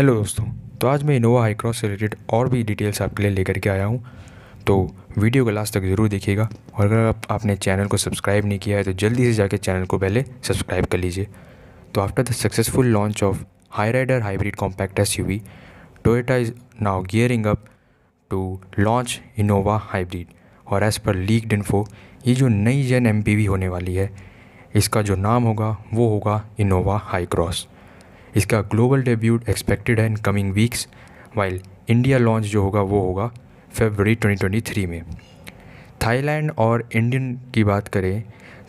hello दोस्तों तो आज मैं इनोवा हाई क्रॉस से रिलेटेड और भी डिटेल्स आपके लिए लेकर के आया हूँ तो वीडियो को लास्ट तक ज़रूर देखिएगा और अगर आप आपने चैनल को सब्सक्राइब नहीं किया है तो जल्दी से जाके चैनल को पहले सब्सक्राइब कर लीजिए तो after the successful launch of Hyryder hybrid compact S U V Toyota is now gearing up to launch Innova hybrid और एज़ पर लीकड इन्फो ये जो नई जेन एम होने वाली है इसका जो नाम होगा वो होगा इनोवा हाई क्रॉस इसका ग्लोबल डेब्यूट एक्सपेक्टेड है in coming weeks while India launch जो होगा वो होगा फेबररी 2023 में थाईलैंड और इंडियन की बात करें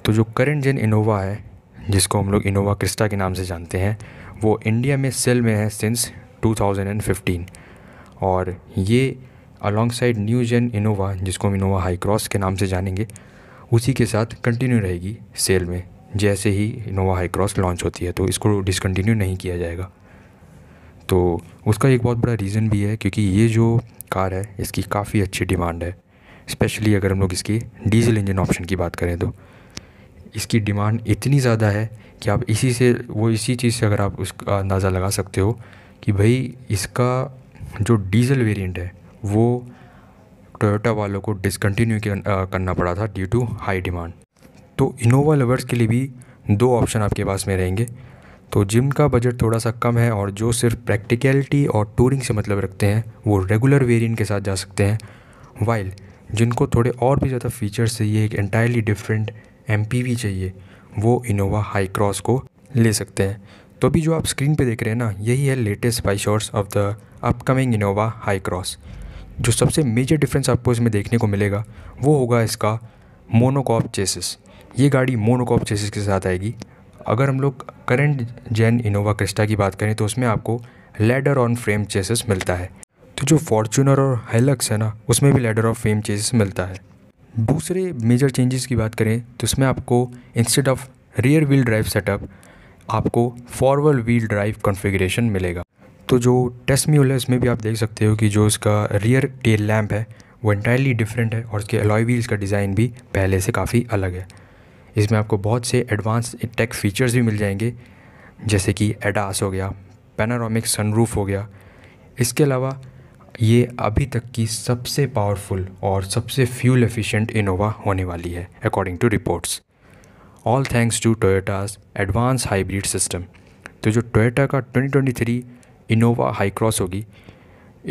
तो जो करंट जेन इनोवा है जिसको हम लोग इनोवा क्रिस्टा के नाम से जानते हैं वो इंडिया में सेल में है सिंस 2015 और ये alongside new gen Innova जिसको हम इनोवा हाई क्रॉस के नाम से जानेंगे उसी के साथ कंटिन्यू रहेगी सेल में जैसे ही इनोवा हाई क्रॉस लॉन्च होती है तो इसको डिसकन्टिन्यू नहीं किया जाएगा तो उसका एक बहुत बड़ा रीज़न भी है क्योंकि ये जो कार है इसकी काफ़ी अच्छी डिमांड है स्पेशली अगर हम लोग इसकी डीजल इंजन ऑप्शन की बात करें तो इसकी डिमांड इतनी ज़्यादा है कि आप इसी से वो इसी चीज़ से अगर आप उसका अंदाज़ा लगा सकते हो कि भाई इसका जो डीजल वेरिएंट है वो टोयोटा वालों को डिसकंटिन्यू करना पड़ा था ड्यू टू हाई डिमांड तो इनोवा लवर्स के लिए भी दो ऑप्शन आपके पास में रहेंगे तो जिम का बजट थोड़ा सा कम है और जो सिर्फ प्रैक्टिकलिटी और टूरिंग से मतलब रखते हैं वो रेगुलर वेरियंट के साथ जा सकते हैं वाइल जिनको थोड़े और भी ज़्यादा फीचर्स चाहिए एक एंटायरली डिफरेंट एम चाहिए वो इनोवा हाई क्रॉस को ले सकते हैं तो अभी जो आप स्क्रीन पे देख रहे हैं ना यही है latest by shots of the upcoming Innova Hycross जो सबसे मेजर डिफरेंस आपको इसमें देखने को मिलेगा वो होगा इसका मोनोकॉप चेसिस ये गाड़ी मोनोकॉप चेसिस के साथ आएगी अगर हम लोग करंट जैन इनोवा क्रिस्टा की बात करें तो उसमें आपको लेडर ऑन फ्रेम चेसिस मिलता है तो जो फॉर्चूनर और हेलक्स है ना उसमें भी लेडर ऑफ फ्रेम चेसिस मिलता है दूसरे मेजर चेंजेस की बात करें तो उसमें आपको instead of rear wheel drive setup आपको फॉरवर्ड व्हील ड्राइव कॉन्फ़िगरेशन मिलेगा तो जो टेस्ट म्यूल है उसमें भी आप देख सकते हो कि जो उसका रियर टेल लैम्प है वो इंटायरली डिफरेंट है और उसके अलॉय व्हील्स का डिज़ाइन भी पहले से काफ़ी अलग है इसमें आपको बहुत से एडवांस टेक फीचर्स भी मिल जाएंगे जैसे कि एडास हो गया पेनारोमिक सनरूफ हो गया इसके अलावा ये अभी तक की सबसे पावरफुल और सबसे फ्यूल एफिशिएंट इनोवा होने वाली है according to reports all thanks to Toyota's advanced hybrid system तो जो टोयोटा का 2023 इनोवा हाई क्रॉस होगी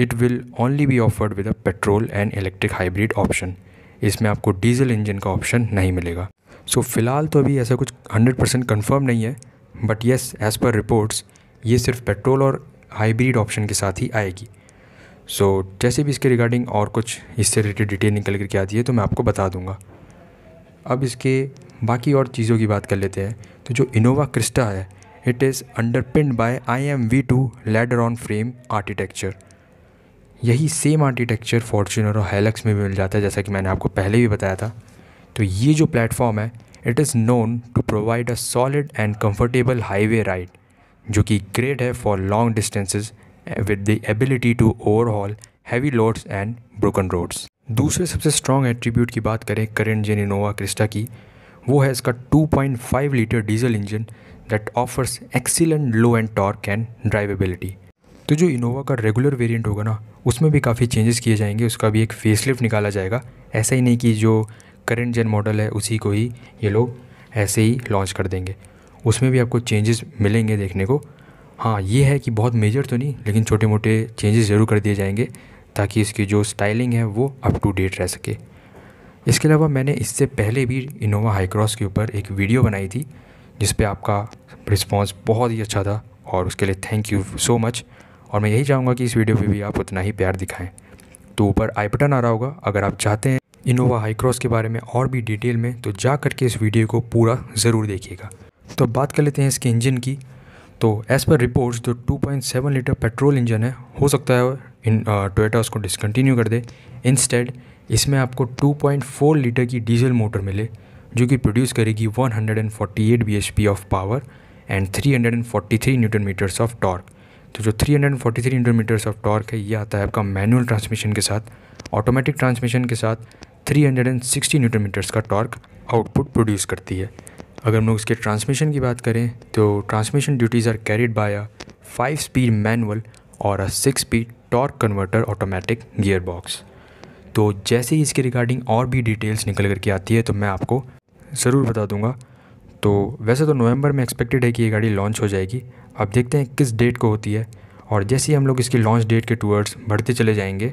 it will only be offered with a petrol and electric hybrid option इसमें आपको डीजल इंजन का ऑप्शन नहीं मिलेगा सो so, फ़िलहाल तो अभी ऐसा कुछ हंड्रेड परसेंट कन्फर्म नहीं है but yes as per reports ये सिर्फ पेट्रोल और हाइब्रिड ऑप्शन के साथ ही आएगी सो so, जैसे भी इसके रिगार्डिंग और कुछ इससे रिलेटेड डिटेल निकल करके आती है तो मैं आपको बता दूंगा अब इसके बाकी और चीज़ों की बात कर लेते हैं तो जो इनोवा क्रिस्टा है it is underpin by I M V two ladder on frame architecture यही सेम आर्किटेक्चर फॉर्चूनर और हेलक्स में भी मिल जाता है जैसा कि मैंने आपको पहले भी बताया था तो ये जो प्लेटफॉर्म है it is known to provide a solid and comfortable highway ride जो कि ग्रेट है for long distances with the ability to overall heavy loads and broken roads दूसरे सबसे स्ट्रॉन्ग एट्रीब्यूट की बात करें करेंट जेन इनोवा क्रिस्टा की वो है इसका 2.5 litre diesel engine that offers excellent low end torque and drivability तो जो इनोवा का रेगुलर वेरिएंट होगा ना उसमें भी काफ़ी चेंजेस किए जाएंगे उसका भी एक फेसलिफ्ट निकाला जाएगा ऐसा ही नहीं कि जो करेंट जन मॉडल है उसी को ही ये लोग ऐसे ही लॉन्च कर देंगे उसमें भी आपको चेंजेस मिलेंगे देखने को हाँ ये है कि बहुत मेजर तो नहीं लेकिन छोटे मोटे चेंजेस ज़रूर कर दिए जाएंगे ताकि इसकी जो स्टाइलिंग है वो अप टू डेट रह सके इसके अलावा मैंने इससे पहले भी इनोवा हाईक्रॉस के ऊपर एक वीडियो बनाई थी जिस पर आपका रिस्पॉन्स बहुत ही अच्छा था और उसके लिए थैंक यू सो मच और मैं यही चाहूँगा कि इस वीडियो पर भी आप उतना ही प्यार दिखाएँ तो ऊपर आई बटन आ रहा होगा अगर आप चाहते हैं इनोवा हाईक्रॉस के बारे में और भी डिटेल में तो जा करके इस वीडियो को पूरा ज़रूर देखिएगा तो बात कर लेते हैं इसके इंजन की तो एज़ पर रिपोर्ट्स जो 2.7 लीटर पेट्रोल इंजन है हो सकता है इन टोयोटा उसको डिसकंटिन्यू कर दे इंस्टेड इसमें आपको 2.4 लीटर की डीजल मोटर मिले जो कि प्रोड्यूस करेगी 148 bhp of power and 343 newton metres of torque तो जो 343 न्यूटन मीटर्स ऑफ टॉर्क है ये आता है आपका मैनुअल ट्रांसमिशन के साथ ऑटोमेटिक ट्रांसमिशन के साथ 360 न्यूटन मीटर्स का टॉर्क आउटपुट प्रोड्यूस करती है अगर हम लोग इसके ट्रांसमिशन की बात करें तो transmission duties are carried by a five speed manual और a six speed torque converter automatic gear box तो जैसे ही इसके रिगार्डिंग और भी डिटेल्स निकल करके आती है तो मैं आपको ज़रूर बता दूंगा तो वैसे तो नवंबर में एक्सपेक्टेड है कि ये गाड़ी लॉन्च हो जाएगी अब देखते हैं किस डेट को होती है और जैसे ही हम लोग इसकी लॉन्च डेट के टूवर्ड्स बढ़ते चले जाएंगे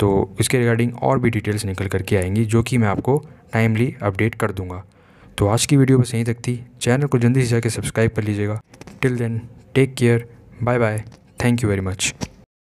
तो इसके रिगार्डिंग और भी डिटेल्स निकल करके आएंगी जो कि मैं आपको टाइमली अपडेट कर दूँगा तो आज की वीडियो बस यहीं तक थी चैनल को जल्दी से जाकर सब्सक्राइब कर लीजिएगा till then take care bye bye thank you very much